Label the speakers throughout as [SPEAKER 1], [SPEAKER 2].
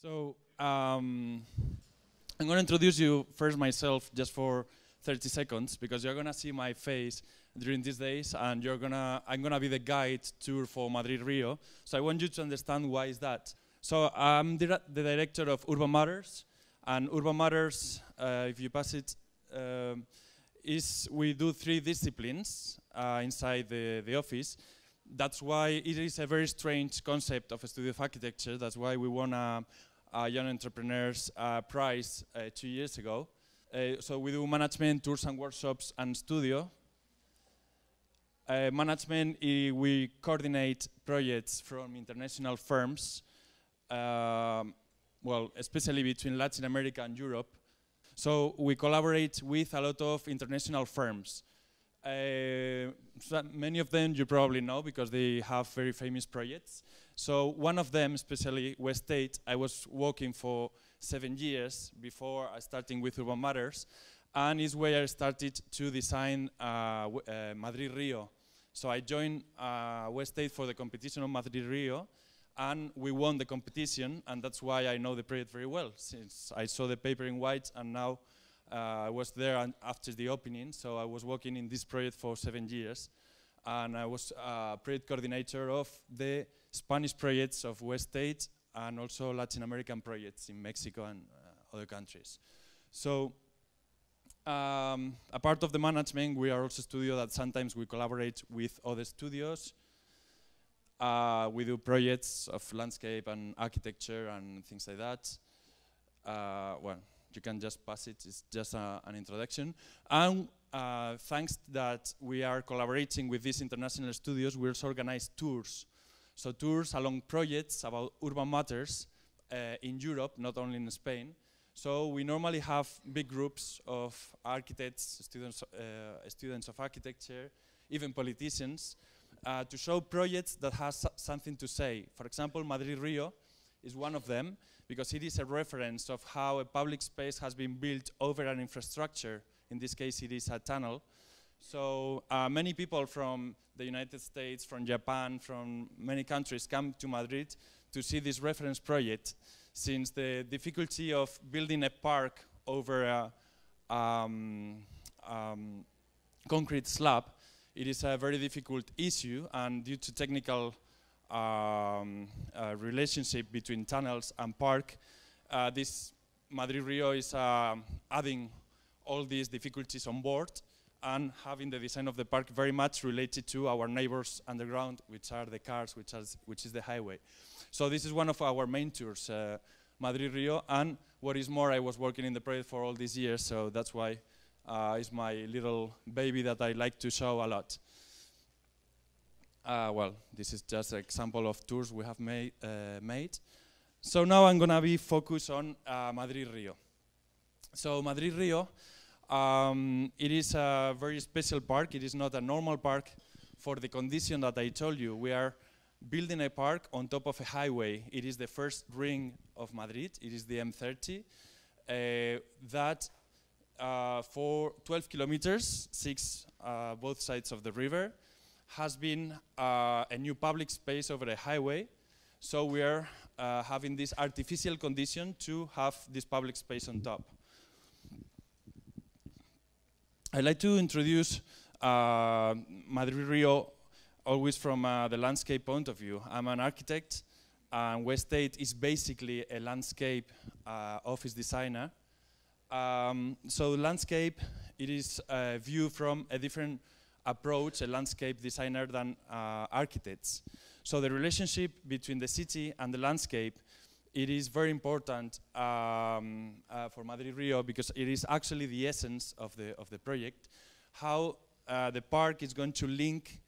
[SPEAKER 1] So um, I'm going to introduce you first myself just for 30 seconds because you're going to see my face during these days and you're going to I'm going to be the guide tour for Madrid Rio. So I want you to understand why is that. So I'm the, the director of Urban Matters and Urban Matters uh, if you pass it um, is we do three disciplines uh, inside the, the office. That's why it is a very strange concept of a studio of architecture. That's why we want to Young Entrepreneurs uh, Prize uh, two years ago. Uh, so we do management, tours and workshops, and studio. management, we coordinate projects from international firms, um, well, especially between Latin America and Europe. So we collaborate with a lot of international firms. Uh, so many of them you probably know because they have very famous projects. So one of them, especially West State, I was working for seven years before I starting with Urban Matters, and is where I started to design uh, uh, Madrid Rio. So I joined uh, West State for the competition of Madrid Rio, and we won the competition, and that's why I know the project very well, since I saw the paper in white, and now uh, I was there after the opening, so I was working in this project for seven years, and I was uh, project coordinator of the Spanish projects of West States and also Latin American projects in Mexico and uh, other countries. So um, a part of the management, we are also a studio that sometimes we collaborate with other studios. Uh, we do projects of landscape and architecture and things like that. Uh, well, you can just pass it, it's just a, uh, an introduction. And uh, thanks that we are collaborating with these international studios, we also organize tours so tours along projects about urban matters uh, in Europe, not only in Spain. So we normally have big groups of architects, students, uh, students of architecture, even politicians, uh, to show projects that has something to say. For example, Madrid-Rio is one of them because it is a reference of how a public space has been built over an infrastructure. In this case, it is a tunnel so uh, many people from the United States, from Japan, from many countries come to Madrid to see this reference project since the difficulty of building a park over a um, um, concrete slab, it is a very difficult issue and due to technical um, uh, relationship between tunnels and park, uh, this Madrid Rio is um, adding all these difficulties on board and having the design of the park very much related to our neighbors underground, which are the cars, which, which is the highway. So this is one of our main tours, uh, Madrid-Rio, and what is more, I was working in the project for all these years, so that's why uh, it's my little baby that I like to show a lot. Uh, well, this is just an example of tours we have made. Uh, made. So now I'm going to be focused on uh, Madrid-Rio. So Madrid-Rio um, it is a very special park. It is not a normal park for the condition that I told you. We are building a park on top of a highway. It is the first ring of Madrid. It is the M30 uh, that uh, for 12 kilometers, six uh, both sides of the river, has been uh, a new public space over a highway. So we are uh, having this artificial condition to have this public space on top. I'd like to introduce uh, Madrid Rio always from uh, the landscape point of view. I'm an architect, and West State is basically a landscape uh, office designer. Um, so landscape, it is a view from a different approach, a landscape designer than uh, architects. So the relationship between the city and the landscape it is very important um, uh, for Madrid Rio because it is actually the essence of the, of the project, how uh, the park is going to link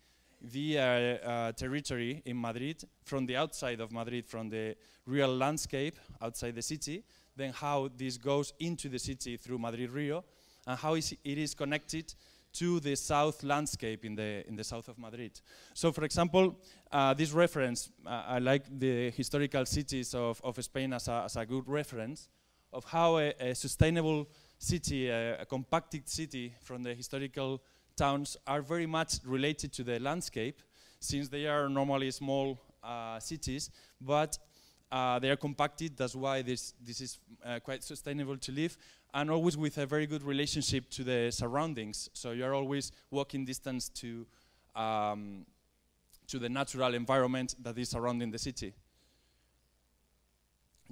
[SPEAKER 1] the uh, territory in Madrid from the outside of Madrid, from the real landscape outside the city, then how this goes into the city through Madrid Rio, and how is it is connected to the south landscape in the, in the south of Madrid. So for example, uh, this reference, uh, I like the historical cities of, of Spain as a, as a good reference of how a, a sustainable city, a, a compacted city from the historical towns are very much related to the landscape since they are normally small uh, cities, but uh, they are compacted, that's why this, this is uh, quite sustainable to live, and always with a very good relationship to the surroundings. So you're always walking distance to, um, to the natural environment that is surrounding the city.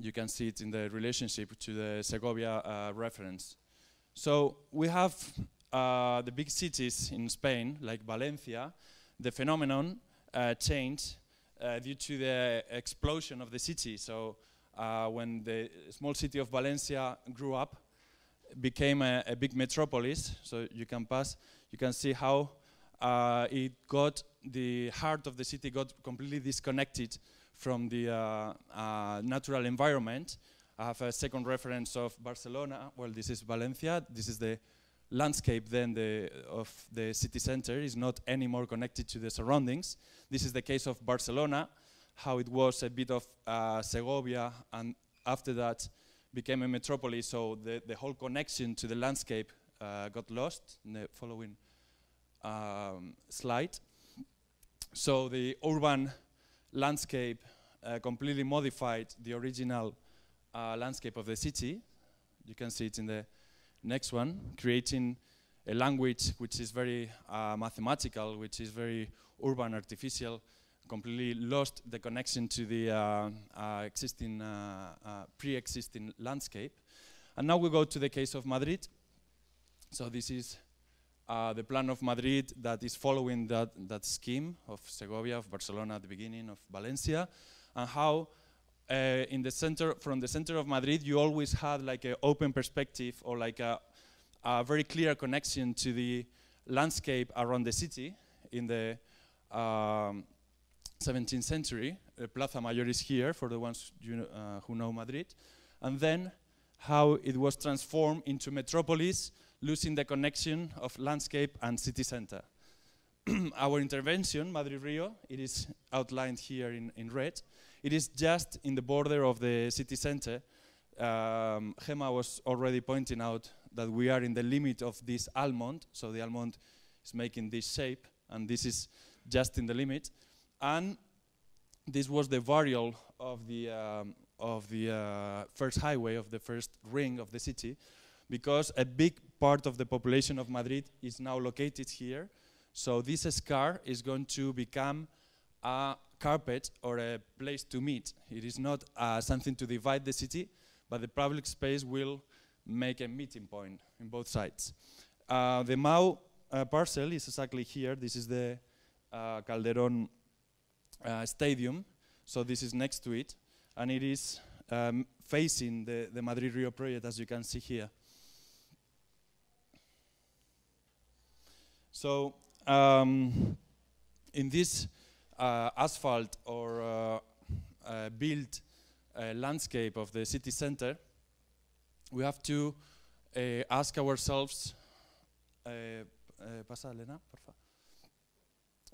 [SPEAKER 1] You can see it in the relationship to the Segovia uh, reference. So we have uh, the big cities in Spain, like Valencia, the phenomenon uh, changed uh, due to the explosion of the city. So uh, when the small city of Valencia grew up, became a, a, big metropolis. So you can pass, you can see how uh, it got the heart of the city got completely disconnected from the uh, uh, natural environment. I have a second reference of Barcelona. Well, this is Valencia. This is the landscape then the, of the city center is not anymore connected to the surroundings. This is the case of Barcelona, how it was a bit of uh, Segovia, and after that became a metropolis, so the, the whole connection to the landscape uh, got lost in the following um, slide. So the urban landscape uh, completely modified the original uh, landscape of the city. You can see it in the Next one, creating a language which is very uh, mathematical, which is very urban, artificial, completely lost the connection to the uh, uh, existing, uh, uh, pre-existing landscape. And now we go to the case of Madrid. So this is uh, the plan of Madrid that is following that, that scheme of Segovia, of Barcelona at the beginning, of Valencia, and how uh, in the center, from the center of Madrid, you always had like an open perspective or like a, a, very clear connection to the landscape around the city in the um, 17th century. Uh, Plaza Mayor is here for the ones you, uh, who know Madrid. And then how it was transformed into metropolis, losing the connection of landscape and city center. Our intervention, Madrid Rio, it is outlined here in, in red. It is just in the border of the city center. Um, Gemma was already pointing out that we are in the limit of this almond, so the almond is making this shape, and this is just in the limit. And this was the varial of the, um, of the uh, first highway, of the first ring of the city, because a big part of the population of Madrid is now located here. So this scar is going to become a carpet or a place to meet. It is not uh, something to divide the city, but the public space will make a meeting point in both sides. Uh, the Mao uh, parcel is exactly here. This is the uh, Calderon uh, Stadium, so this is next to it, and it is um, facing the, the Madrid Rio project, as you can see here. So um, in this uh, asphalt or uh, uh, built landscape of the city center, we have to ask ourselves,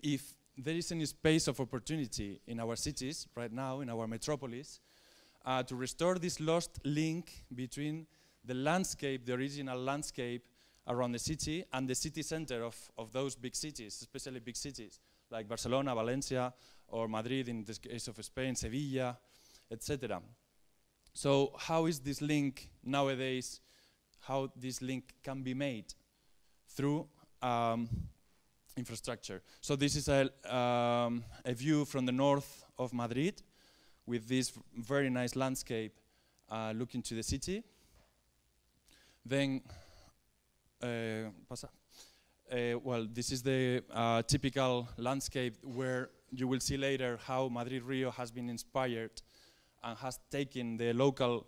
[SPEAKER 1] if there is any space of opportunity in our cities right now, in our metropolis, uh, to restore this lost link between the landscape, the original landscape around the city, and the city center of, of those big cities, especially big cities like Barcelona, Valencia, or Madrid, in the case of Spain, Sevilla, etc. So how is this link nowadays, how this link can be made? Through um, infrastructure. So this is a, um, a view from the north of Madrid with this very nice landscape uh, looking to the city. Then, uh, uh, well, this is the uh, typical landscape where you will see later how Madrid Rio has been inspired and has taken the local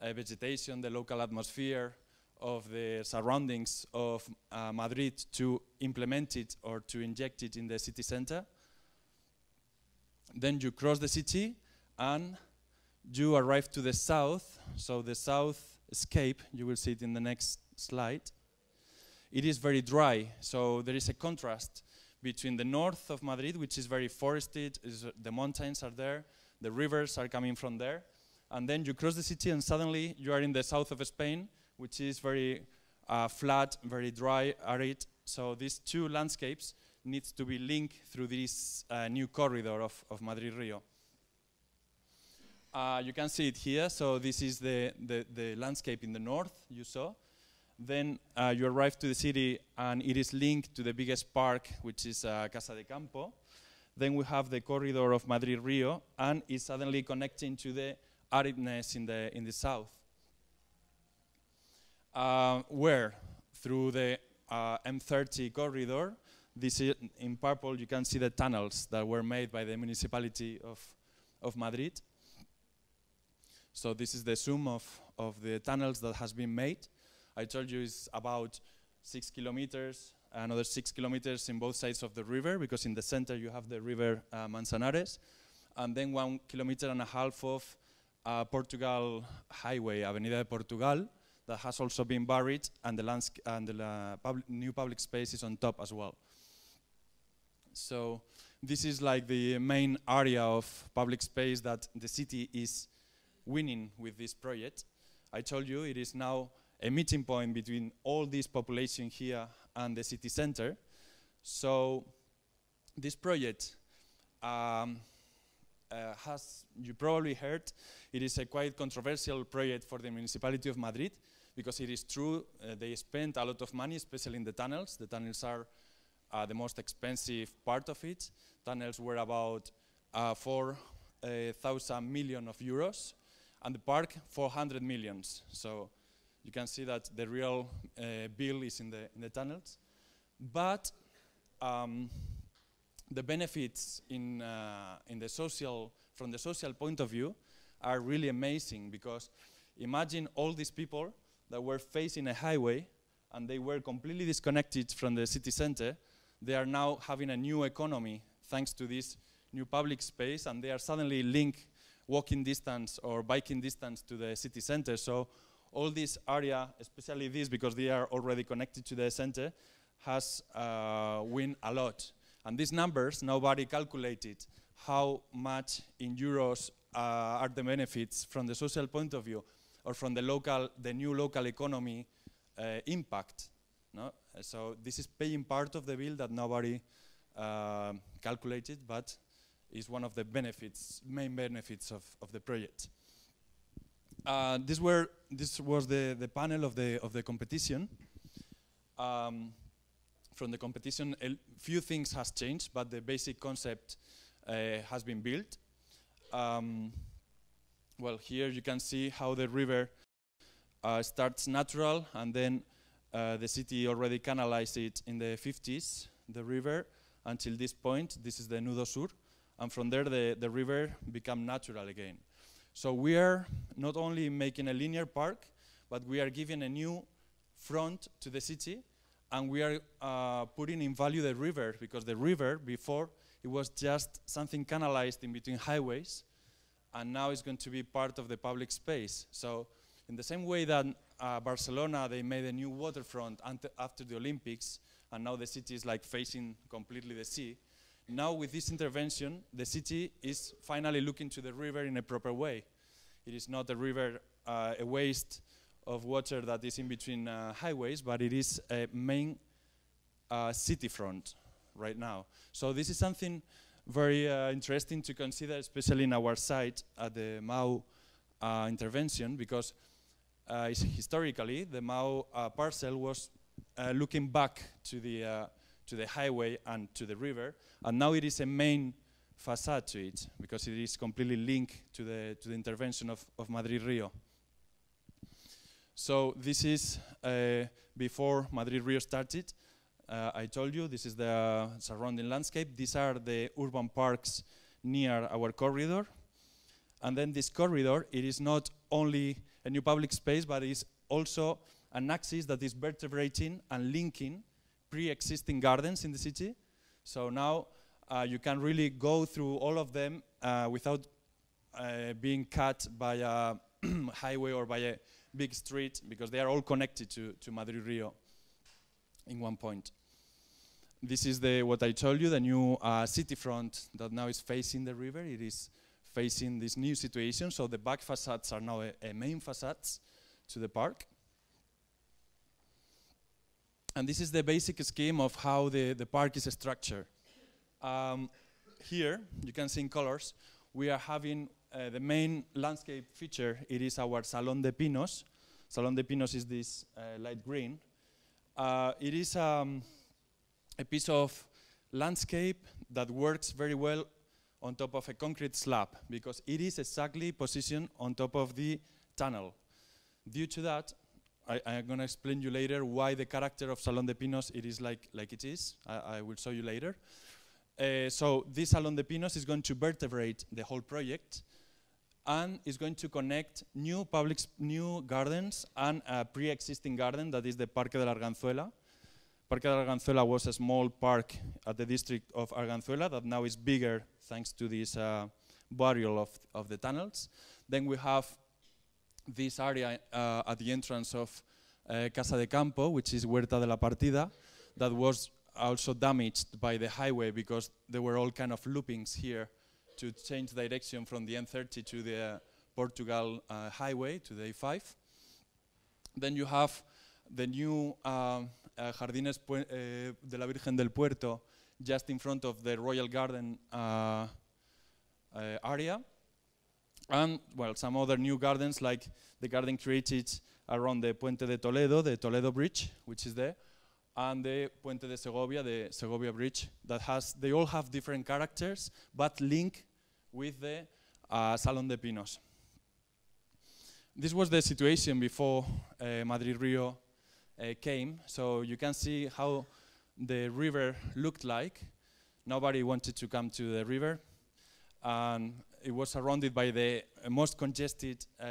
[SPEAKER 1] uh, vegetation, the local atmosphere of the surroundings of uh, Madrid to implement it or to inject it in the city center. Then you cross the city and you arrive to the south. So the south escape, you will see it in the next slide it is very dry, so there is a contrast between the north of Madrid, which is very forested, is, the mountains are there, the rivers are coming from there, and then you cross the city and suddenly you are in the south of Spain, which is very uh, flat, very dry, arid. So these two landscapes need to be linked through this uh, new corridor of, of Madrid-Rio. Uh, you can see it here. So this is the, the, the landscape in the north you saw. Then uh, you arrive to the city and it is linked to the biggest park, which is uh, Casa de Campo. Then we have the corridor of Madrid-Rio and it's suddenly connecting to the aridness in the, in the south. Uh, where? Through the uh, M30 corridor. This in purple, you can see the tunnels that were made by the municipality of, of Madrid. So this is the sum of, of the tunnels that has been made. I told you is about six kilometers, another six kilometers in both sides of the river, because in the center you have the river uh, Manzanares, and then one kilometer and a half of uh, Portugal highway, Avenida de Portugal, that has also been buried, and the, and the uh, pub new public space is on top as well. So this is like the main area of public space that the city is winning with this project. I told you it is now a meeting point between all this population here and the city center. So this project um, uh, has, you probably heard, it is a quite controversial project for the municipality of Madrid because it is true uh, they spent a lot of money, especially in the tunnels. The tunnels are uh, the most expensive part of it. Tunnels were about uh, 4,000 uh, million of euros and the park 400 millions. So you can see that the real uh, bill is in the, in the tunnels. But um, the benefits in, uh, in the social, from the social point of view are really amazing because imagine all these people that were facing a highway and they were completely disconnected from the city center. They are now having a new economy thanks to this new public space and they are suddenly linked walking distance or biking distance to the city center. So all this area, especially this because they are already connected to the center, has uh, win a lot. And these numbers, nobody calculated how much in euros uh, are the benefits from the social point of view or from the local, the new local economy uh, impact. No? So this is paying part of the bill that nobody uh, calculated, but is one of the benefits, main benefits of, of the project uh, this were this was the the panel of the of the competition. Um, from the competition, a few things has changed, but the basic concept uh, has been built. Um, well, here you can see how the river uh, starts natural, and then uh, the city already canalized it in the 50s, the river, until this point. This is the Nudo Sur. And from there, the, the river become natural again. So we are not only making a linear park, but we are giving a new front to the city, and we are uh, putting in value the river, because the river before, it was just something canalized in between highways, and now it's going to be part of the public space. So in the same way that uh, Barcelona, they made a new waterfront after the Olympics, and now the city is like facing completely the sea, now with this intervention, the city is finally looking to the river in a proper way. It is not a river, uh, a waste of water that is in between uh, highways, but it is a main uh, city front right now. So this is something very uh, interesting to consider, especially in our site at the Mao uh, intervention, because uh, historically the Mao uh, parcel was uh, looking back to the to the highway and to the river. And now it is a main facade to it because it is completely linked to the, to the intervention of, of Madrid Rio. So this is uh, before Madrid Rio started. Uh, I told you this is the surrounding landscape. These are the urban parks near our corridor. And then this corridor, it is not only a new public space, but it is also an axis that is vertebrating and linking pre-existing gardens in the city. So now uh, you can really go through all of them uh, without uh, being cut by a highway or by a big street because they are all connected to, to Madrid Rio in one point. This is the what I told you, the new uh, city front that now is facing the river. It is facing this new situation, so the back facades are now a, uh, a main facades to the park. And this is the basic scheme of how the, the park is structured. Um, here, you can see in colors, we are having uh, the main landscape feature. It is our Salon de Pinos. Salon de Pinos is this uh, light green. Uh, it is um, a piece of landscape that works very well on top of a concrete slab because it is exactly positioned on top of the tunnel. Due to that, I, am going to explain you later why the character of Salon de Pinos it is like, like it is. I, I will show you later. Uh, so this Salon de Pinos is going to vertebrate the whole project and is going to connect new public, new gardens and a pre-existing garden that is the Parque de la Arganzuela. Parque de la Arganzuela was a small park at the district of Arganzuela that now is bigger thanks to this uh, burial of, of the tunnels. Then we have this area uh, at the entrance of uh, Casa de Campo, which is Huerta de la Partida, that was also damaged by the highway because there were all kind of loopings here to change direction from the N30 to the Portugal uh, highway, to the A5. Then you have the new um, uh, Jardines Pu uh, de la Virgen del Puerto just in front of the Royal Garden uh, uh, area and well, some other new gardens like the garden created around the Puente de Toledo, the Toledo Bridge, which is there, and the Puente de Segovia, the Segovia Bridge, that has, they all have different characters, but link with the uh, Salon de Pinos. This was the situation before uh, Madrid Rio uh, came, so you can see how the river looked like. Nobody wanted to come to the river, and it was surrounded by the most congested uh,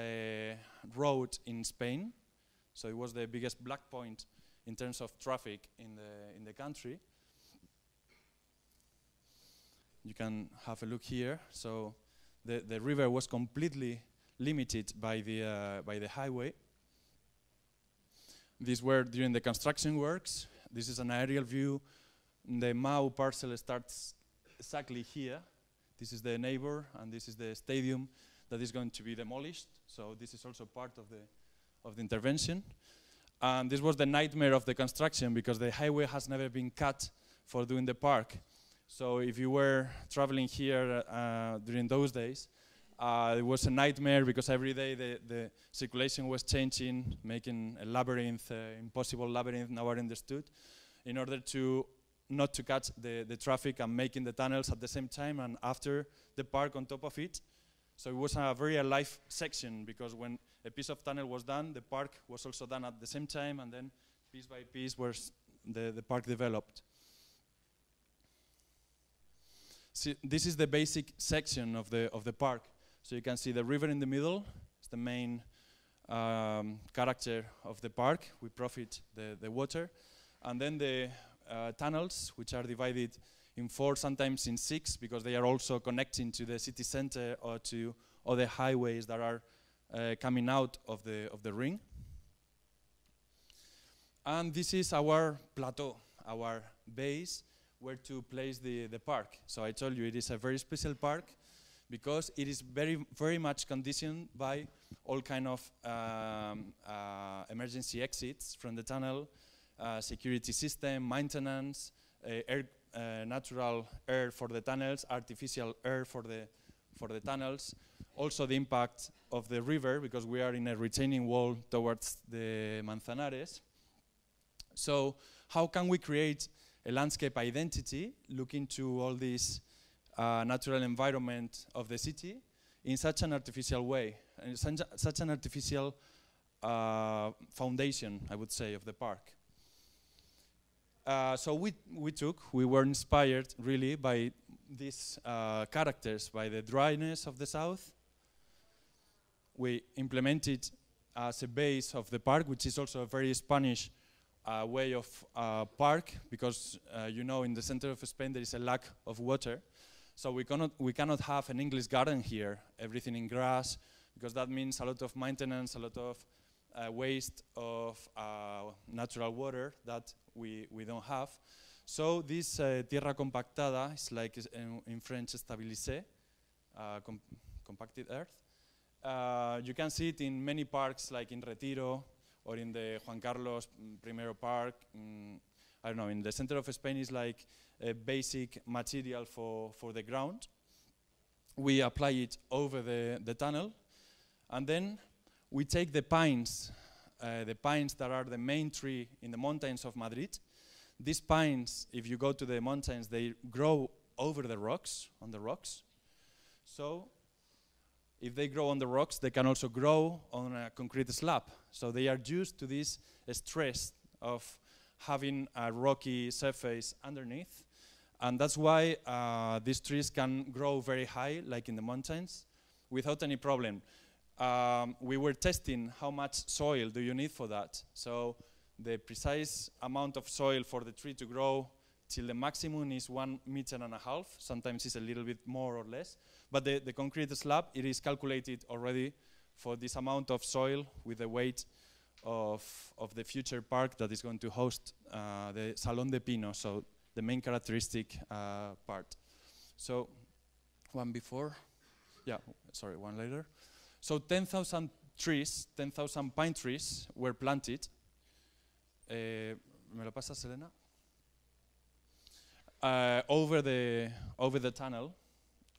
[SPEAKER 1] road in Spain. So it was the biggest black point in terms of traffic in the, in the country. You can have a look here. So the, the river was completely limited by the, uh, by the highway. These were during the construction works. This is an aerial view. The Mau parcel starts exactly here. This is the neighbor, and this is the stadium that is going to be demolished. So this is also part of the, of the intervention. And this was the nightmare of the construction because the highway has never been cut for doing the park. So if you were traveling here uh, during those days, uh, it was a nightmare because every day the, the circulation was changing, making a labyrinth, uh, impossible labyrinth now understood, in order to not to catch the, the traffic and making the tunnels at the same time and after the park on top of it. So it was a very alive section because when a piece of tunnel was done, the park was also done at the same time and then piece by piece was the, the park developed. See, this is the basic section of the, of the park. So you can see the river in the middle, it's the main um, character of the park. We profit the, the water. And then the uh, tunnels, which are divided in four, sometimes in six, because they are also connecting to the city center or to other highways that are uh, coming out of the, of the ring. And this is our plateau, our base, where to place the, the park. So I told you it is a very special park because it is very, very much conditioned by all kind of um, uh, emergency exits from the tunnel, uh, security system, maintenance, uh, air, uh, natural air for the tunnels, artificial air for the, for the tunnels, also the impact of the river because we are in a retaining wall towards the Manzanares. So how can we create a landscape identity looking to all this uh, natural environment of the city in such an artificial way, and such, such an artificial uh, foundation, I would say, of the park. Uh, so we, we took, we were inspired really by these uh, characters, by the dryness of the south. We implemented as a base of the park, which is also a very Spanish uh, way of uh, park, because uh, you know in the center of Spain there is a lack of water. So we cannot, we cannot have an English garden here, everything in grass, because that means a lot of maintenance, a lot of waste of natural water that we, we don't have. So this uh, tierra compactada is like in, in French stabilisé, uh, com compacted earth. Uh, you can see it in many parks like in Retiro or in the Juan Carlos mm, I Park. Mm, I don't know, in the center of Spain is like a basic material for, for the ground. We apply it over the, the tunnel and then we take the pines uh, the pines that are the main tree in the mountains of Madrid. These pines, if you go to the mountains, they grow over the rocks, on the rocks. So if they grow on the rocks, they can also grow on a concrete slab. So they are used to this stress of having a rocky surface underneath. And that's why uh, these trees can grow very high, like in the mountains, without any problem um, we were testing how much soil do you need for that. So the precise amount of soil for the tree to grow till the maximum is one meter and a half. Sometimes it's a little bit more or less. But the, the concrete slab, it is calculated already for this amount of soil with the weight of, of the future park that is going to host uh, the Salon de Pino, so the main characteristic uh, part. So one before, yeah, sorry, one later. So 10,000 trees, 10,000 pine trees were planted. Uh, ¿Me lo pasa, Selena? Uh, over the over the tunnel.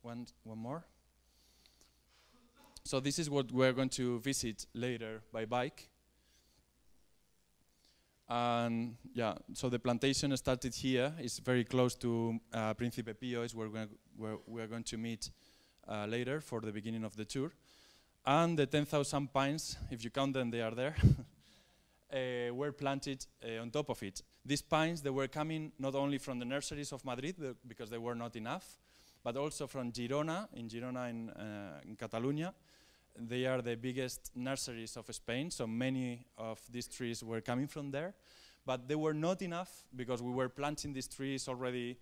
[SPEAKER 1] One one more. So this is what we're going to visit later by bike. And yeah, so the plantation started here. It's very close to uh, Príncipe Pio, is where we're, where we're going to meet uh, later for the beginning of the tour and the 10,000 pines, if you count them, they are there, uh, were planted uh, on top of it. These pines, they were coming not only from the nurseries of Madrid, because they were not enough, but also from Girona, in Girona in, uh, in Catalonia. They are the biggest nurseries of Spain, so many of these trees were coming from there. But they were not enough because we were planting these trees already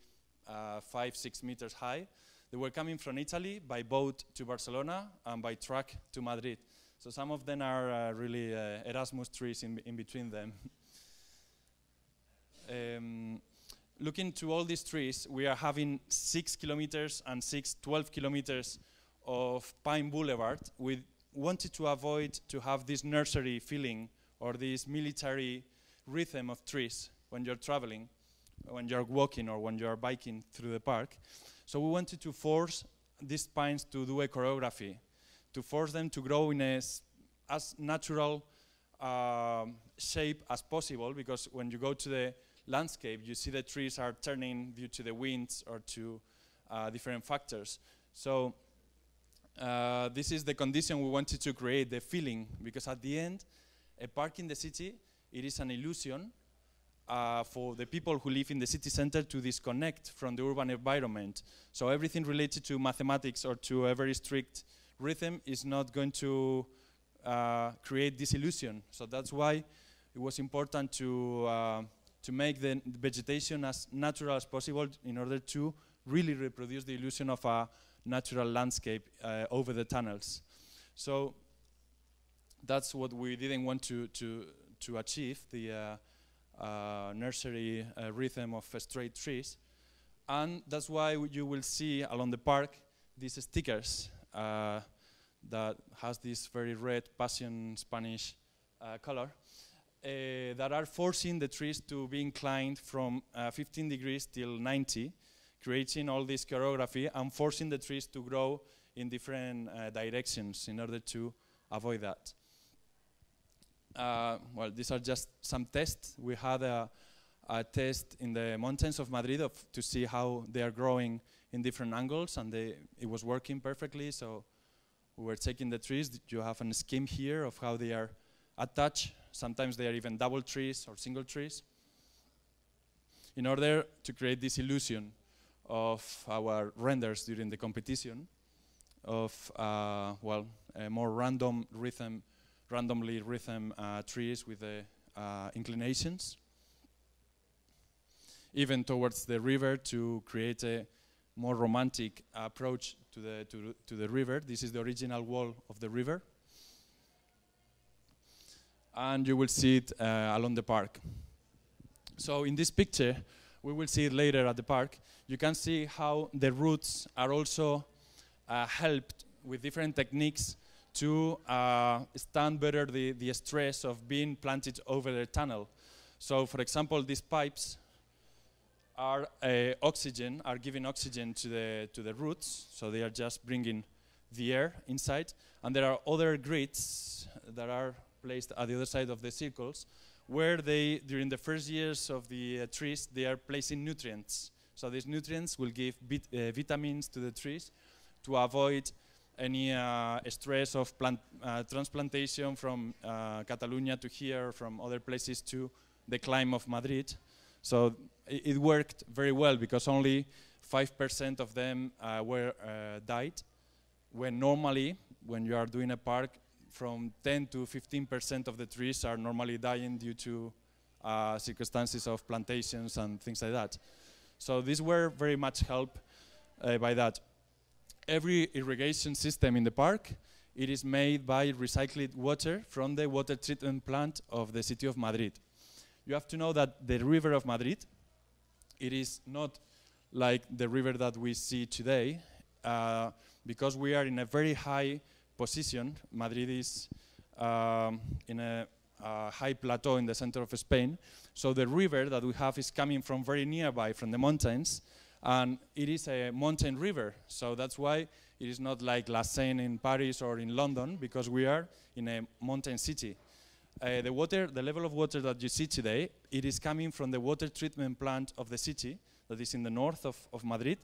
[SPEAKER 1] uh, five, six meters high. They were coming from Italy by boat to Barcelona and by truck to Madrid. So some of them are uh, really uh, Erasmus trees in, in between them. um, looking to all these trees, we are having six kilometers and six, 12 kilometers of Pine Boulevard. We wanted to avoid to have this nursery feeling or this military rhythm of trees when you're traveling, when you're walking or when you're biking through the park. So we wanted to force these pines to do a choreography, to force them to grow in a as natural uh, shape as possible because when you go to the landscape, you see the trees are turning due to the winds or to uh, different factors. So uh, this is the condition we wanted to create, the feeling, because at the end, a park in the city, it is an illusion uh, for the people who live in the city center to disconnect from the urban environment. So everything related to mathematics or to a very strict rhythm is not going to uh, create this illusion. So that's why it was important to, uh, to make the vegetation as natural as possible in order to really reproduce the illusion of a natural landscape uh, over the tunnels. So that's what we didn't want to, to, to achieve. The, uh, uh, nursery uh, rhythm of uh, straight trees. And that's why you will see along the park these stickers that has this very red passion Spanish color that are forcing the trees to be inclined from 15 degrees till 90 creating all this choreography and forcing the trees to grow in different uh, directions in order to avoid that uh, well, these are just some tests. We had a, a test in the mountains of Madrid of, to see how they are growing in different angles, and they, it was working perfectly. So we were checking the trees. You have a scheme here of how they are attached. Sometimes they are even double trees or single trees. In order to create this illusion of our renders during the competition, of uh, well, a more random rhythm randomly rhythm uh, trees with the uh, inclinations, even towards the river to create a more romantic approach to the, to, to the river. This is the original wall of the river. And you will see it uh, along the park. So in this picture, we will see it later at the park, you can see how the roots are also uh, helped with different techniques to uh, stand better the, the stress of being planted over the tunnel. So for example, these pipes are uh, oxygen, are giving oxygen to the, to the roots, so they are just bringing the air inside. And there are other grids that are placed at the other side of the circles where they, during the first years of the uh, trees, they are placing nutrients. So these nutrients will give uh, vitamins to the trees to avoid any uh, stress of plant, uh, transplantation from uh, Catalonia to here, from other places to the climb of Madrid. So it, it worked very well because only 5% of them uh, were uh, died, when normally, when you are doing a park, from 10 to 15% of the trees are normally dying due to uh, circumstances of plantations and things like that. So these were very much helped by that every irrigation system in the park, it is made by recycled water from the water treatment plant of the city of Madrid. You have to know that the river of Madrid, it is not like the river that we see today, uh, because we are in a very high position. Madrid is um, in a, a uh, high plateau in the center of Spain, so the river that we have is coming from very nearby, from the mountains, and it is a mountain river, so that's why it is not like La Seine in Paris or in London, because we are in a mountain city. Uh, the water, the level of water that you see today, it is coming from the water treatment plant of the city that is in the north of, of Madrid.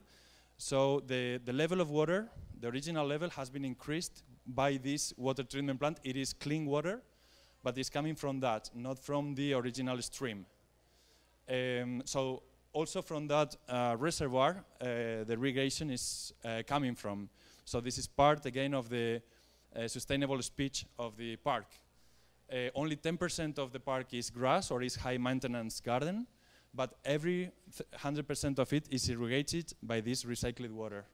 [SPEAKER 1] So the, the level of water, the original level has been increased by this water treatment plant. It is clean water, but it's coming from that, not from the original stream. Um, so also from that uh, reservoir, uh, the irrigation is uh, coming from. So this is part, again, of the uh, sustainable speech of the park. only 10% of the park is grass or is high maintenance garden, but every 100% of it is irrigated by this recycled water.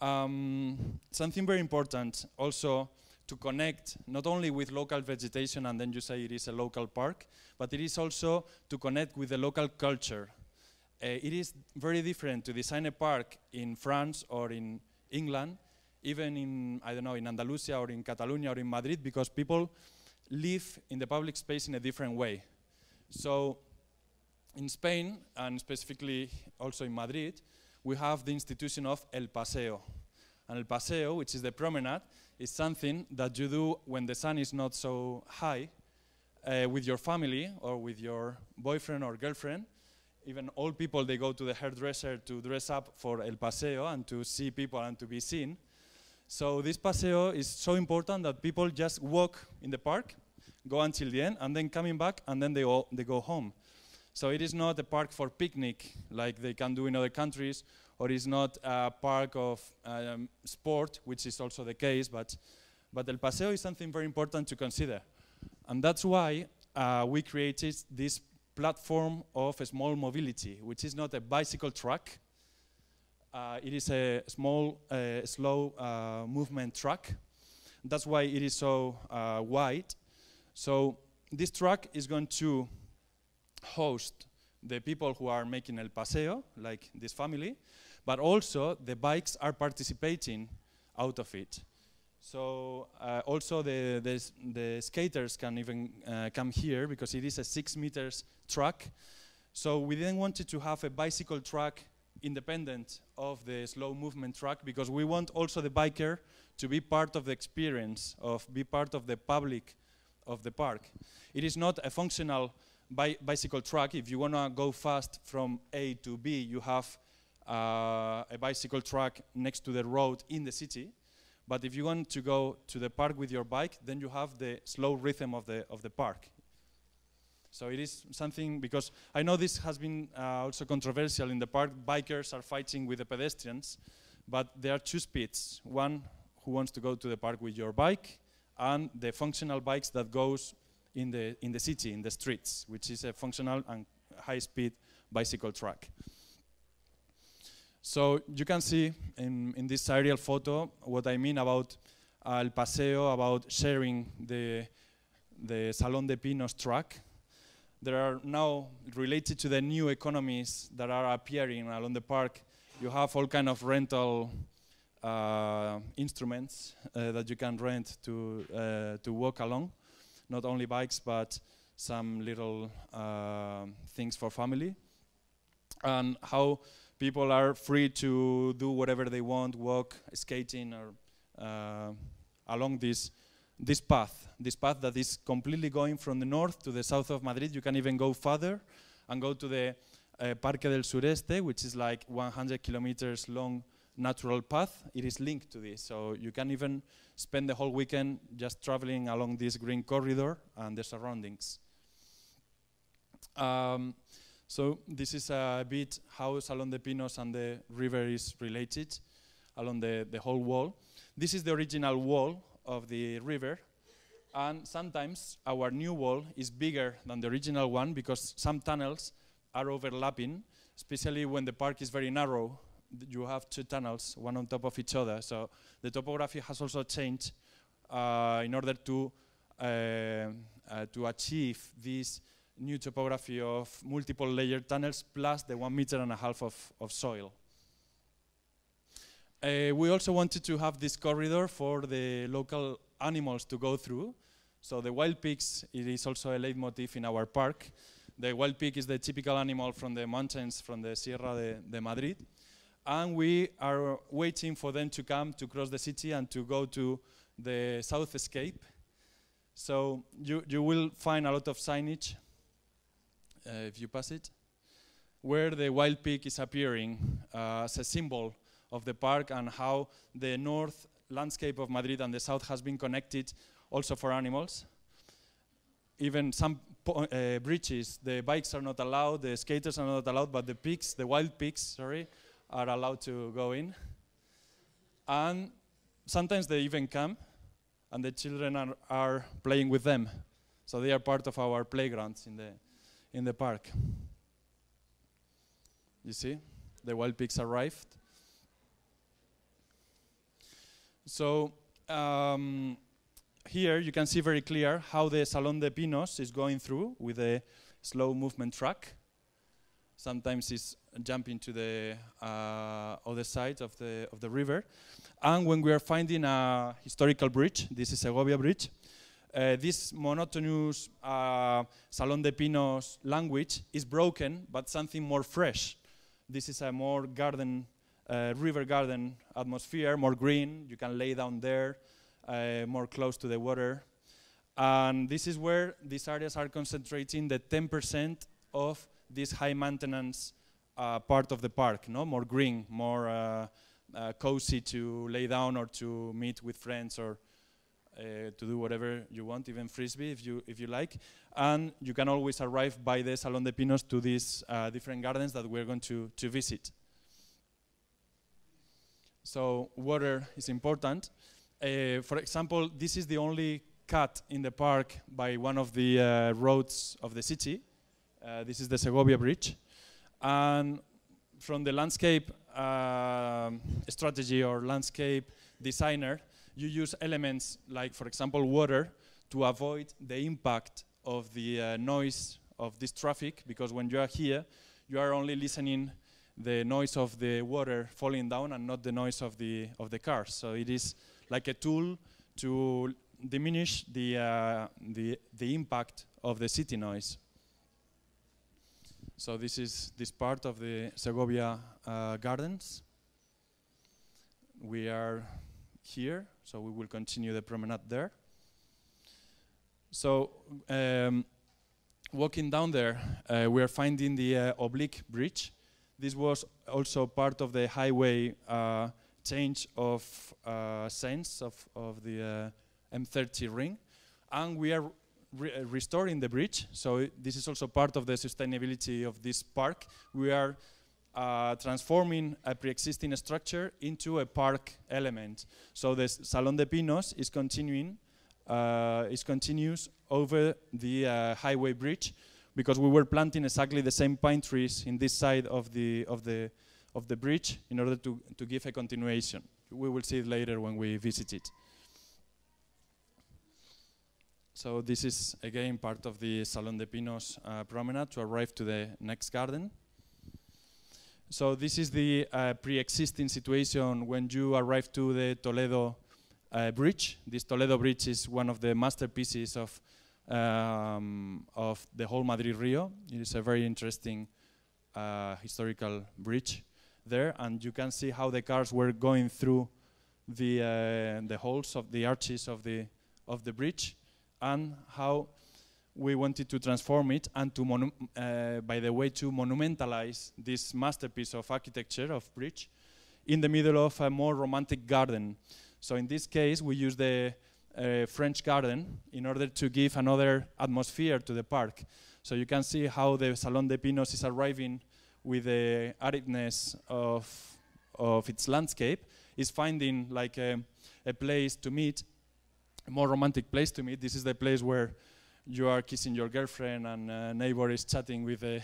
[SPEAKER 1] Um, something very important also to connect not only with local vegetation and then you say it is a local park, but it is also to connect with the local culture. Uh, it is very different to design a park in France or in England, even in, I don't know, in Andalusia or in Catalonia or in Madrid, because people live in the public space in a different way. So in Spain, and specifically also in Madrid, we have the institution of El Paseo. And El Paseo, which is the promenade, is something that you do when the sun is not so high uh, with your family or with your boyfriend or girlfriend. Even old people, they go to the hairdresser to dress up for el paseo and to see people and to be seen. So this paseo is so important that people just walk in the park, go until the end, and then coming back, and then they, all, they go home. So it is not a park for picnic like they can do in other countries or is not a park of um, sport, which is also the case, but, but El Paseo is something very important to consider. And that's why uh, we created this platform of small mobility, which is not a bicycle track. Uh, it is a small, uh, slow uh, movement track. That's why it is so uh, wide. So this track is going to host the people who are making El Paseo, like this family, but also the bikes are participating out of it. So uh, also the, the, the, skaters can even uh, come here because it is a six meters track. So we then wanted to have a bicycle track independent of the slow movement track because we want also the biker to be part of the experience, of be part of the public of the park. It is not a functional bi bicycle track. If you want to go fast from A to B, you have uh, a bicycle track next to the road in the city. But if you want to go to the park with your bike, then you have the slow rhythm of the, of the park. So it is something, because I know this has been uh, also controversial in the park. Bikers are fighting with the pedestrians, but there are two speeds. One who wants to go to the park with your bike, and the functional bikes that goes in the, in the city, in the streets, which is a functional and high-speed bicycle track. So you can see in, in this aerial photo what I mean about uh, El Paseo, about sharing the, the Salon de Pinos track. There are now, related to the new economies that are appearing along the park, you have all kind of rental uh, instruments uh, that you can rent to, uh, to walk along, not only bikes, but some little uh, things for family. And how people are free to do whatever they want, walk, skating, or uh, along this this path, this path that is completely going from the north to the south of Madrid. You can even go further and go to the uh, Parque del Sureste, which is like 100 kilometers long natural path. It is linked to this, so you can even spend the whole weekend just traveling along this green corridor and the surroundings. Um, so this is a bit how Salon de Pinos and the river is related along the, the whole wall. This is the original wall of the river. And sometimes our new wall is bigger than the original one because some tunnels are overlapping, especially when the park is very narrow. You have two tunnels, one on top of each other. So the topography has also changed uh, in order to, uh, uh, to achieve this new topography of multiple layer tunnels plus the one meter and a half of, of soil. Uh, we also wanted to have this corridor for the local animals to go through. So the wild pigs it is also a leitmotif in our park. The wild pig is the typical animal from the mountains, from the Sierra de, de Madrid. And we are waiting for them to come to cross the city and to go to the south escape. So you, you will find a lot of signage uh, if you pass it, where the wild pig is appearing uh, as a symbol of the park and how the north landscape of Madrid and the south has been connected also for animals. Even some uh, bridges, the bikes are not allowed, the skaters are not allowed, but the pigs, the wild pigs, sorry, are allowed to go in. And sometimes they even come, and the children are, are playing with them. So they are part of our playgrounds in the in the park. You see, the wild pigs arrived. So um, here you can see very clear how the Salon de Pinos is going through with a slow movement track. Sometimes it's jumping to the uh, other side of the, of the river. And when we are finding a historical bridge, this is Segovia Bridge, uh, this monotonous uh, Salon de Pinos language is broken, but something more fresh. This is a more garden, uh, river garden atmosphere, more green. You can lay down there, uh, more close to the water. And this is where these areas are concentrating the 10% of this high maintenance uh, part of the park, no? more green, more cozy to lay down or to meet with friends or uh, to do whatever you want, even frisbee if you, if you like. And you can always arrive by the Salon de Pinos to these uh, different gardens that we're going to, to visit. So water is important. Uh, for example, this is the only cut in the park by one of the uh, roads of the city. Uh, this is the Segovia Bridge. And from the landscape um, strategy or landscape designer, you use elements like, for example, water to avoid the impact of the uh, noise of this traffic because when you are here, you are only listening the noise of the water falling down and not the noise of the of the cars. So it is like a tool to diminish the uh, the the impact of the city noise. So this is this part of the Segovia uh, gardens. We are here so we will continue the promenade there. So um, walking down there, uh, we are finding the uh, oblique bridge. This was also part of the highway uh, change of uh, sense of, of the uh, M30 ring. And we are re restoring the bridge. So this is also part of the sustainability of this park. We are uh, transforming a pre-existing structure into a park element. So the Salon de Pinos is continuing, uh, is continuous over the uh, highway bridge because we were planting exactly the same pine trees in this side of the, of the, of the bridge in order to, to give a continuation. We will see it later when we visit it. So this is again part of the Salon de Pinos uh, promenade to arrive to the next garden. So this is the uh, pre-existing situation when you arrive to the Toledo uh, Bridge. This Toledo Bridge is one of the masterpieces of um, of the whole Madrid Rio. It is a very interesting uh, historical bridge there, and you can see how the cars were going through the uh, the holes of the arches of the of the bridge, and how we wanted to transform it and to, uh, by the way, to monumentalize this masterpiece of architecture of bridge in the middle of a more romantic garden. So in this case, we use the uh, French garden in order to give another atmosphere to the park. So you can see how the Salon de Pinos is arriving with the aridness of, of its landscape, is finding like a, a place to meet, a more romantic place to meet. This is the place where you are kissing your girlfriend and a neighbor is chatting with a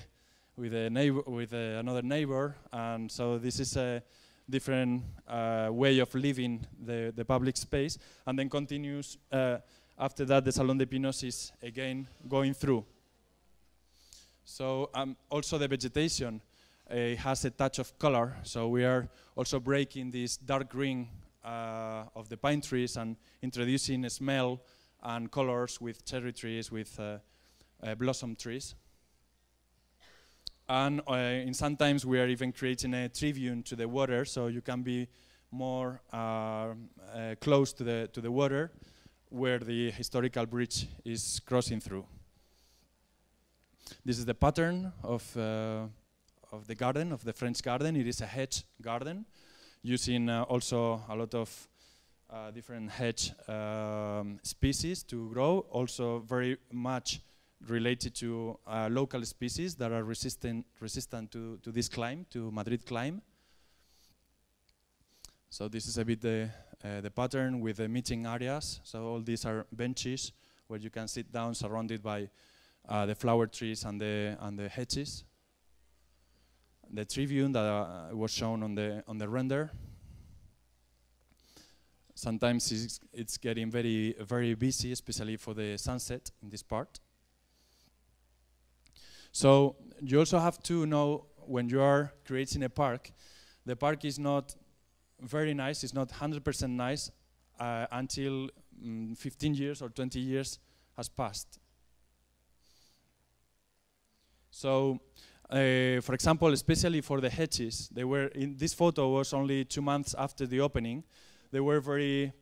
[SPEAKER 1] with a neighbor with a, another neighbor and so this is a different uh, way of living the, the public space and then continues uh, after that the salon de pinos is again going through so um, also the vegetation uh, has a touch of color so we are also breaking this dark green uh, of the pine trees and introducing a smell and colors with cherry trees, with uh, uh, blossom trees. And uh, in sometimes we are even creating a tribune to the water, so you can be more um, uh, close to the, to the water where the historical bridge is crossing through. This is the pattern of, uh, of the garden, of the French garden. It is a hedge garden using also a lot of uh, different hedge um, species to grow, also very much related to uh, local species that are resistant, resistant to, to this climb, to Madrid climb. So this is a bit the, uh, the pattern with the meeting areas. So all these are benches where you can sit down surrounded by uh, the flower trees and the, and the hedges. The tribune that uh, was shown on the, on the render sometimes it's, it's getting very, very busy, especially for the sunset in this part. So you also have to know when you are creating a park, the park is not very nice, it's not 100% nice uh, until mm, 15 years or 20 years has passed. So, uh, for example, especially for the hedges, they were in this photo was only two months after the opening, they were very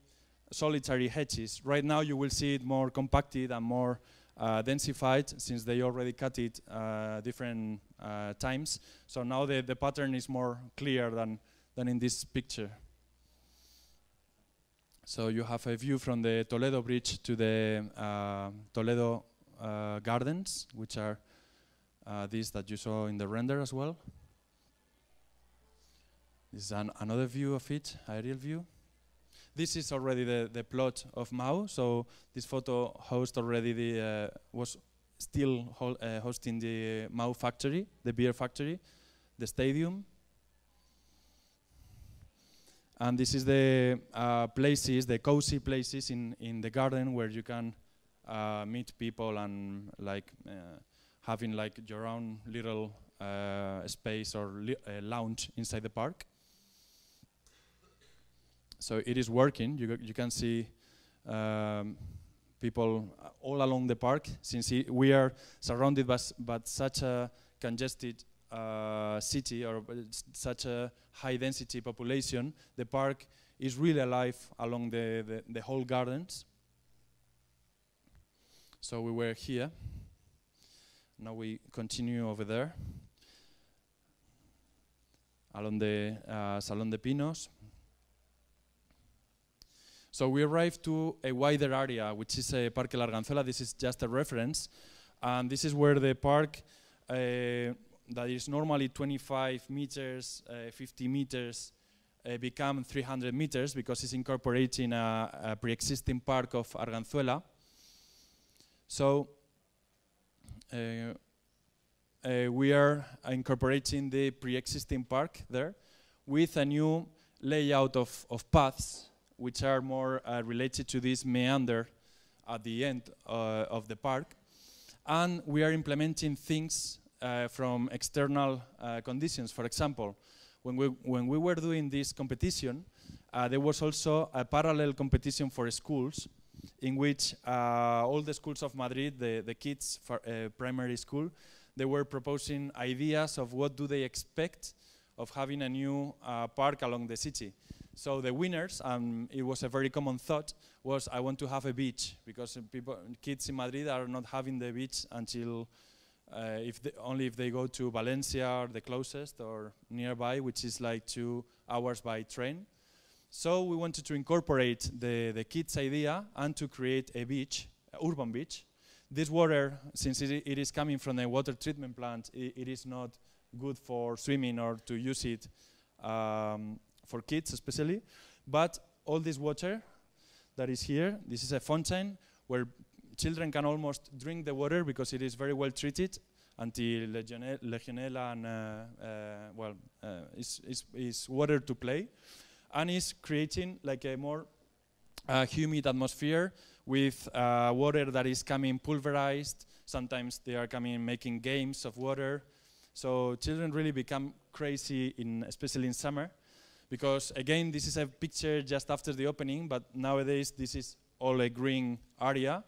[SPEAKER 1] solitary hedges. Right now you will see it more compacted and more uh, densified since they already cut it uh, different uh, times. So now the, the pattern is more clear than, than in this picture. So you have a view from the Toledo Bridge to the uh, Toledo uh, Gardens, which are uh, these that you saw in the render as well. This is an another view of it, aerial view. This is already the, the plot of Mao. So this photo host already the, uh, was still hol, uh, hosting the Mao factory, the beer factory, the stadium. And this is the uh, places, the cozy places in, in the garden where you can uh, meet people and like uh, having like your own little uh, space or lounge inside the park so it is working. You, you can see um, people all along the park since we are surrounded by, by such a congested uh, city or uh, such a high density population. The park is really alive along the, the, the whole gardens. So we were here. Now we continue over there along the uh, Salón de Pinos. So we arrived to a wider area, which is uh, Parque Larganzuela. This is just a reference. And this is where the park, uh, that is normally 25 meters, uh, 50 meters, uh, become 300 meters because it's incorporating a, a pre-existing park of Arganzuela. So we are incorporating the pre-existing park there with a new layout of, of paths which are more uh, related to this meander at the end uh, of the park. And we are implementing things uh, from external uh, conditions. For example, when we, when we were doing this competition, uh, there was also a parallel competition for schools in which uh, all the schools of Madrid, the, the kids for primary school, they were proposing ideas of what do they expect of having a new park along the city. So the winners, um, it was a very common thought, was I want to have a beach because people, kids in Madrid are not having the beach until uh, if they, only if they go to Valencia the closest or nearby, which is like two hours by train. So we wanted to incorporate the, the kids' idea and to create a beach, a urban beach. This water, since it, it is coming from a water treatment plant, it, it is not good for swimming or to use it um, for kids especially. But all this water that is here, this is a fountain where children can almost drink the water because it is very well treated anti-legionella and, uh, uh, well, uh, is, is, is water to play. And it's creating like a more uh, humid atmosphere with uh, water that is coming pulverized. Sometimes they are coming making games of water. So children really become crazy, in, especially in summer because again, this is a picture just after the opening, but nowadays this is all a green area.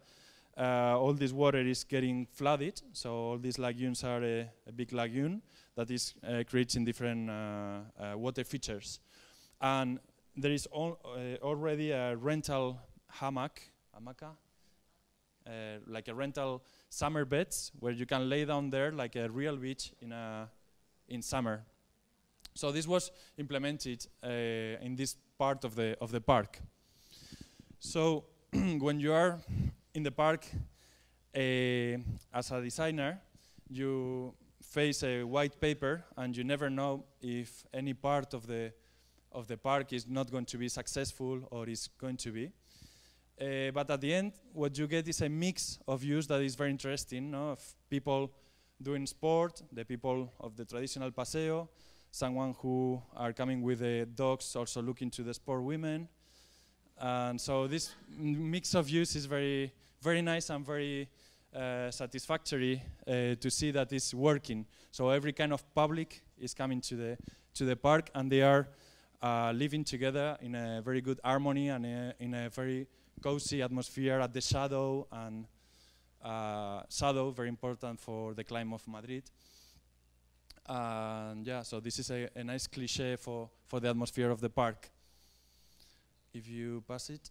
[SPEAKER 1] Uh, all this water is getting flooded, so all these lagoons are a, a big lagoon that is uh, creating different uh, uh water features. And there is al uh, already a rental hammock, hamaka, uh, like a rental summer beds where you can lay down there like a real beach in, a, in summer so this was implemented uh, in this part of the, of the park. So when you are in the park uh, as a designer, you face a white paper and you never know if any part of the, of the park is not going to be successful or is going to be. Uh, but at the end, what you get is a mix of views that is very interesting, no? of people doing sport, the people of the traditional paseo, someone who are coming with the dogs, also looking to the sport women. And so this mix of use is very, very nice and very uh, satisfactory uh, to see that it's working. So every kind of public is coming to the to the park, and they are uh, living together in a very good harmony and a, uh, in a very cozy atmosphere at the shadow and uh, shadow, very important for the climate of Madrid. And yeah, so this is a, a nice cliche for, for the atmosphere of the park. If you pass it,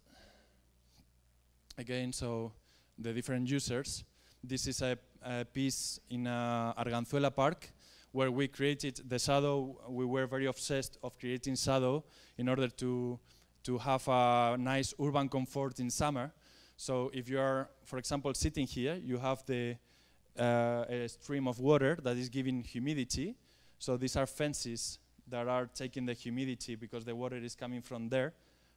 [SPEAKER 1] again, so the different users. This is a, a piece in uh, Arganzuela Park where we created the shadow. We were very obsessed of creating shadow in order to, to have a nice urban comfort in summer. So if you are, for example, sitting here, you have the, uh, a stream of water that is giving humidity. So these are fences that are taking the humidity because the water is coming from there.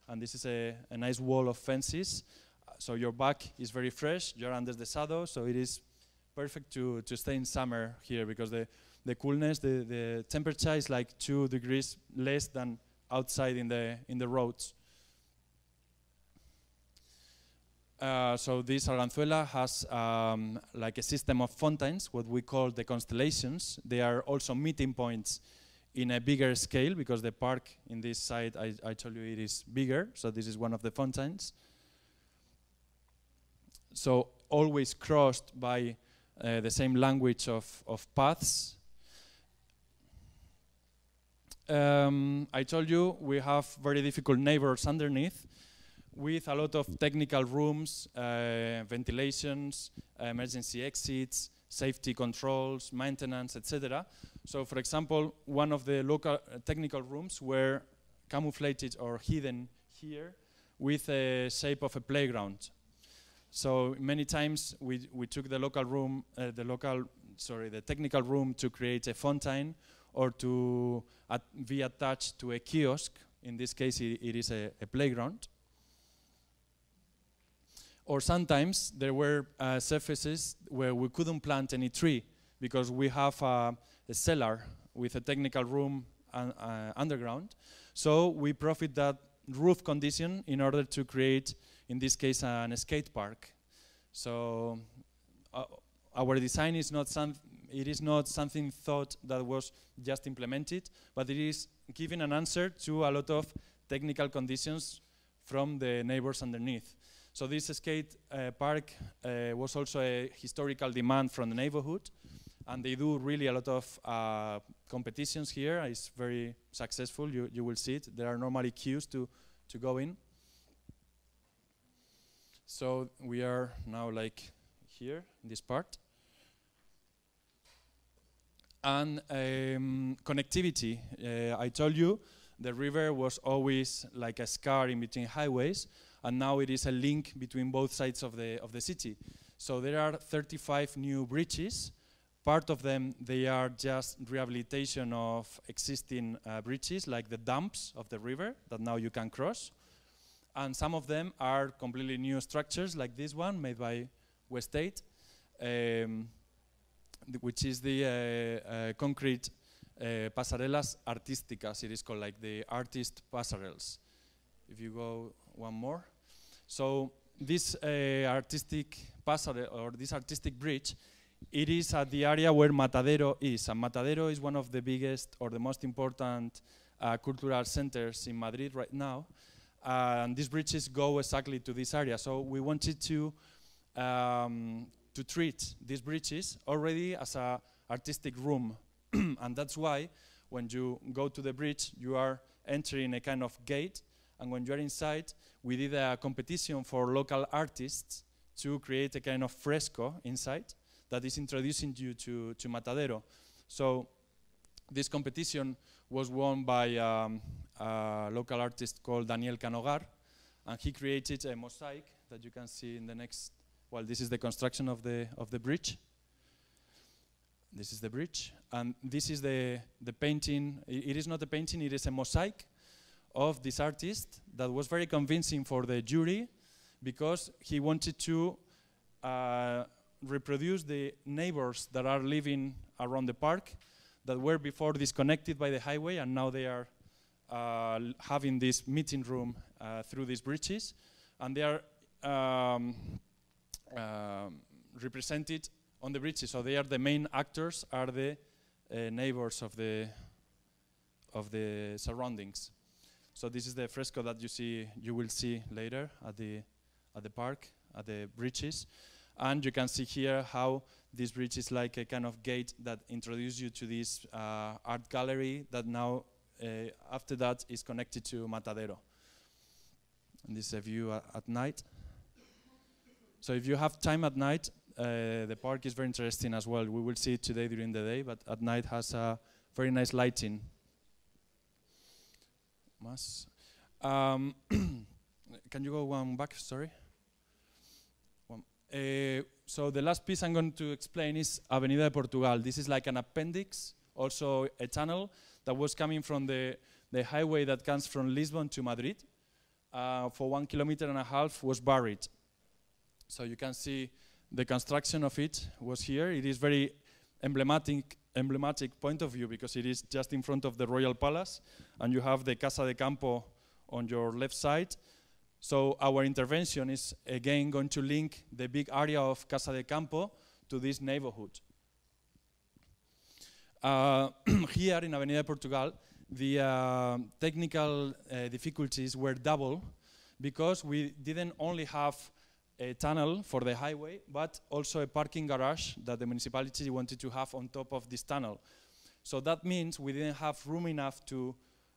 [SPEAKER 1] And this is a, a nice wall of fences. Uh, so your back is very fresh, you're under the shadow, so it is perfect to, to stay in summer here because the, the coolness, the, the temperature is like two degrees less than outside in the, in the roads. Uh, so this Arganzuela has um, like a system of fountains, what we call the constellations. They are also meeting points in a bigger scale because the park in this side, I, I told you it is bigger, so this is one of the fountains. So always crossed by uh, the same language of, of paths. Um, I told you we have very difficult neighbors underneath, with a lot of technical rooms, uh, ventilations, emergency exits, safety controls, maintenance, etc. So for example, one of the local uh, technical rooms were camouflaged or hidden here with a shape of a playground. So many times we, we took the local room, uh, the local, sorry, the technical room to create a fountain or to at be attached to a kiosk. In this case, it, it is a, a playground. Or sometimes there were uh, surfaces where we couldn't plant any tree because we have a, a cellar with a technical room un, uh, underground. So we profit that roof condition in order to create, in this case, an skate park. So uh, our design is not some, it is not something thought that was just implemented, but it is giving an answer to a lot of technical conditions from the neighbors underneath. So this skate uh, park uh, was also a historical demand from the neighborhood, and they do really a lot of uh, competitions here. It's very successful. You you will see it. There are normally queues to to go in. So we are now like here in this part. And um, connectivity. Uh, I told you the river was always like a scar in between highways and now it is a link between both sides of the, of the city. So there are 35 new bridges. Part of them, they are just rehabilitation of existing uh, bridges, like the dumps of the river that now you can cross. And some of them are completely new structures, like this one made by West um, which is the uh, uh, concrete uh, pasarelas artísticas, it is called like the artist passerelles. If you go one more. So this uh, artistic passage or this artistic bridge, it is at the area where Matadero is. And Matadero is one of the biggest or the most important uh, cultural centers in Madrid right now. Uh, and these bridges go exactly to this area. So we wanted to um, to treat these bridges already as an artistic room. and that's why when you go to the bridge, you are entering a kind of gate and when you're inside, we did a competition for local artists to create a kind of fresco inside that is introducing you to, to Matadero. So this competition was won by um, a local artist called Daniel Canogar, and he created a mosaic that you can see in the next, well, this is the construction of the, of the bridge. This is the bridge, and this is the, the painting. it is not a painting, it is a mosaic of this artist that was very convincing for the jury because he wanted to uh, reproduce the neighbors that are living around the park that were before disconnected by the highway and now they are uh, having this meeting room uh, through these bridges and they are um, um represented on the bridges so they are the main actors are the uh, neighbors of the of the surroundings so this is the fresco that you see, you will see later at the at the park, at the bridges, and you can see here how this bridge is like a kind of gate that introduces you to this uh, art gallery that now, uh, after that, is connected to Matadero. And this is a view at, uh, at night. So if you have time at night, uh, the park is very interesting as well. We will see it today during the day, but at night has a very nice lighting mass. Um, can you go one back? Sorry. One. Uh, so the last piece I'm going to explain is Avenida de Portugal. This is like an appendix, also a tunnel that was coming from the, the highway that comes from Lisbon to Madrid. Uh, for one kilometer and a half was buried. So you can see the construction of it was here. It is very emblematic emblematic point of view because it is just in front of the royal palace and you have the Casa de Campo on your left side. So our intervention is again going to link the big area of Casa de Campo to this neighborhood. Uh, here in Avenida Portugal, the uh, technical uh, difficulties were double because we didn't only have a tunnel for the highway, but also a parking garage that the municipality wanted to have on top of this tunnel. So that means we didn't have room enough to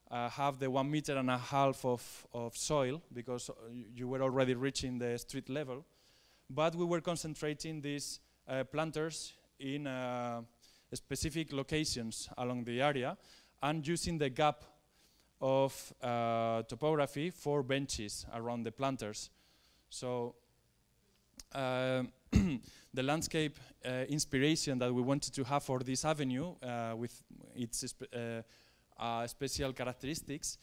[SPEAKER 1] uh, have the one meter and a half of, of soil because uh, you were already reaching the street level. But we were concentrating these uh, planters in uh, specific locations along the area and using the gap of uh, topography for benches around the planters. So uh, the landscape uh, inspiration that we wanted to have for this avenue uh, with its special characteristics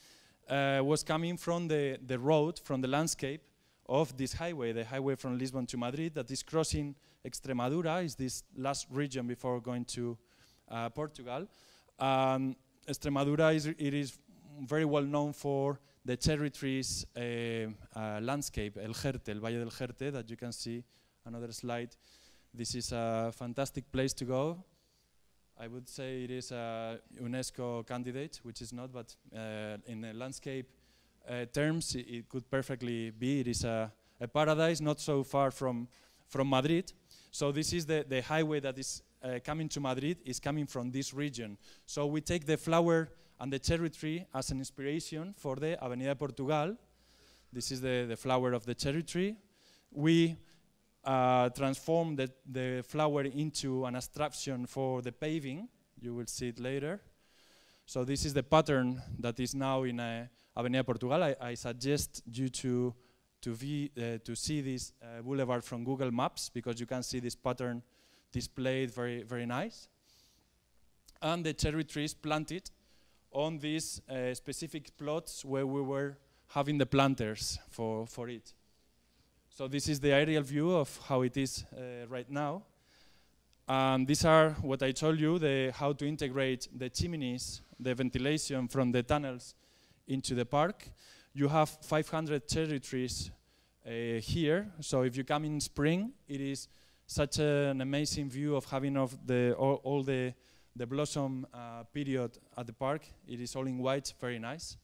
[SPEAKER 1] was coming from the, the road, from the landscape of this highway, the highway from Lisbon to Madrid that is crossing Extremadura, is this last region before going to uh, Portugal. Um, Extremadura is, it is very well known for the cherry trees eh, landscape, El Jerte, El Valle del Jerte, that you can see another slide. This is a fantastic place to go. I would say it is a UNESCO candidate, which is not, but uh, in the landscape uh, terms, it, it, could perfectly be. It is a, a, paradise not so far from, from Madrid. So this is the, the highway that is uh, coming to Madrid, is coming from this region. So we take the flower and the cherry tree as an inspiration for the Avenida Portugal. This is the, the flower of the cherry tree. We uh, transformed the, the flower into an abstraction for the paving. You will see it later. So this is the pattern that is now in uh, Avenida Portugal. I, I, suggest you to to, uh, to see this uh, boulevard from Google Maps because you can see this pattern displayed very very nice. And the cherry trees planted on these uh, specific plots where we were having the planters for, for it. So this is the aerial view of how it is uh, right now. And these are what I told you, the, how to integrate the chimneys, the ventilation from the tunnels into the park. You have 500 cherry trees uh, here. So if you come in spring, it is such an amazing view of having of the, all, all the the blossom uh, period at the park. It is all in white, very nice.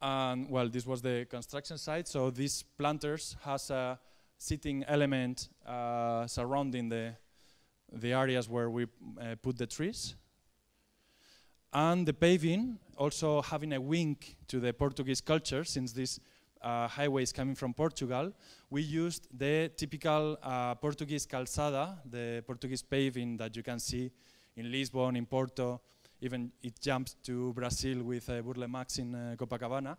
[SPEAKER 1] And well, this was the construction site. So these planters has a seating element uh, surrounding the the areas where we uh, put the trees. And the paving also having a wink to the Portuguese culture, since this uh, highways coming from Portugal, we used the typical uh, Portuguese calçada, the Portuguese paving that you can see in Lisbon, in Porto, even it jumps to Brazil with uh, Burle Max in uh, Copacabana.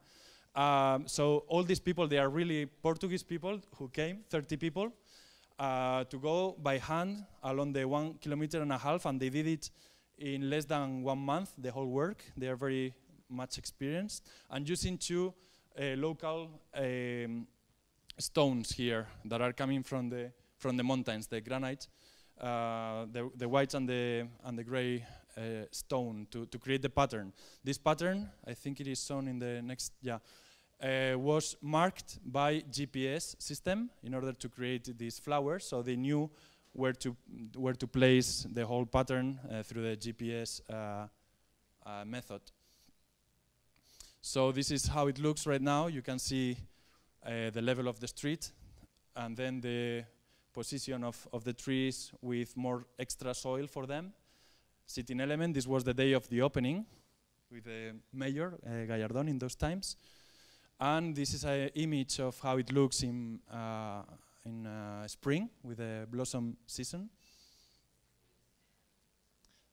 [SPEAKER 1] Um, so all these people, they are really Portuguese people who came, 30 people, uh, to go by hand along the one kilometer and a half, and they did it in less than one month, the whole work. They are very much experienced, and using two uh, local um, stones here that are coming from the from the mountains, the granite, uh, the, the white and the and the gray uh, stone to, to create the pattern. This pattern, I think it is shown in the next, yeah, uh, was marked by GPS system in order to create these flowers, so they knew where to where to place the whole pattern uh, through the GPS uh, method. So this is how it looks right now. You can see uh, the level of the street and then the position of, of the trees with more extra soil for them. Sitting element, this was the day of the opening with the mayor, uh, Gallardón, in those times. And this is an image of how it looks in, uh, in uh, spring with the blossom season.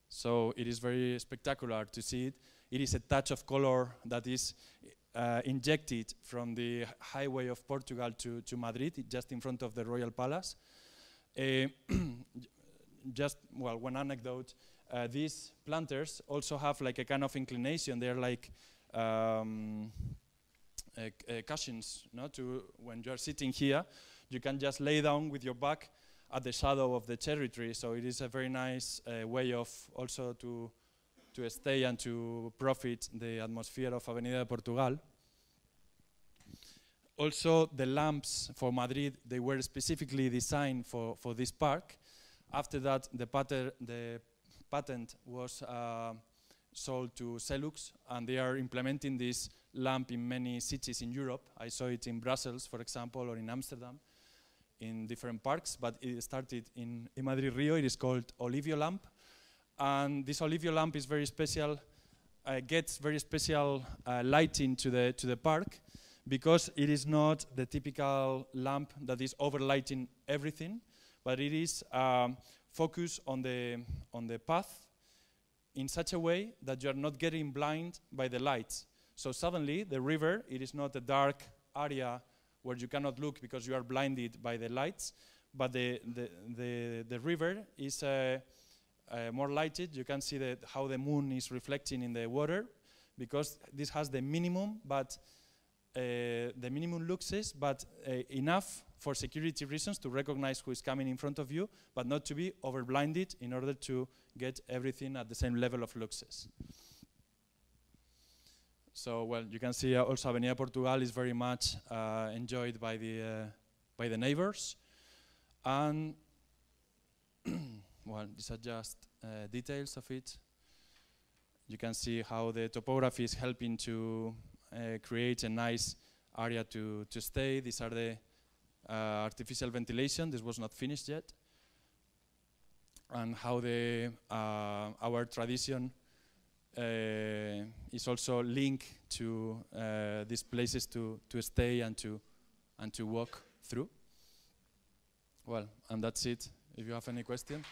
[SPEAKER 1] So it is very spectacular to see it. It is a touch of color that is uh, injected from the highway of Portugal to, to Madrid, just in front of the Royal Palace. Uh, just, well, one anecdote. Uh, these planters also have like a kind of inclination. They're like um, cushions, no? To when you're sitting here, you can just lay down with your back at the shadow of the cherry tree. So it is a very nice uh, way of also to to stay and to profit the atmosphere of Avenida de Portugal. Also, the lamps for Madrid, they were specifically designed for, for this park. After that, the, pater, the patent was uh, sold to Celux, and they are implementing this lamp in many cities in Europe. I saw it in Brussels, for example, or in Amsterdam, in different parks, but it started in, in Madrid Rio. It is called Olivio lamp, and this Olivia lamp is very special, uh, gets very special uh, lighting to the, to the park because it is not the typical lamp that is overlighting everything, but it is um, focused on the, on the path in such a way that you are not getting blind by the lights. So suddenly the river, it is not a dark area where you cannot look because you are blinded by the lights, but the, the, the, the river is a uh, more lighted, you can see that how the moon is reflecting in the water because this has the minimum, but uh, the minimum luxes, but uh, enough for security reasons to recognize who is coming in front of you, but not to be overblinded in order to get everything at the same level of luxes. So, well, you can see also Avenida Portugal is very much uh, enjoyed by the, uh, by the neighbors. And well, these are just uh, details of it. You can see how the topography is helping to uh, create a nice area to, to stay. These are the uh, artificial ventilation. This was not finished yet. And how the, uh, our tradition uh, is also linked to uh, these places to, to stay and to, and to walk through. Well, and that's it if you have any question.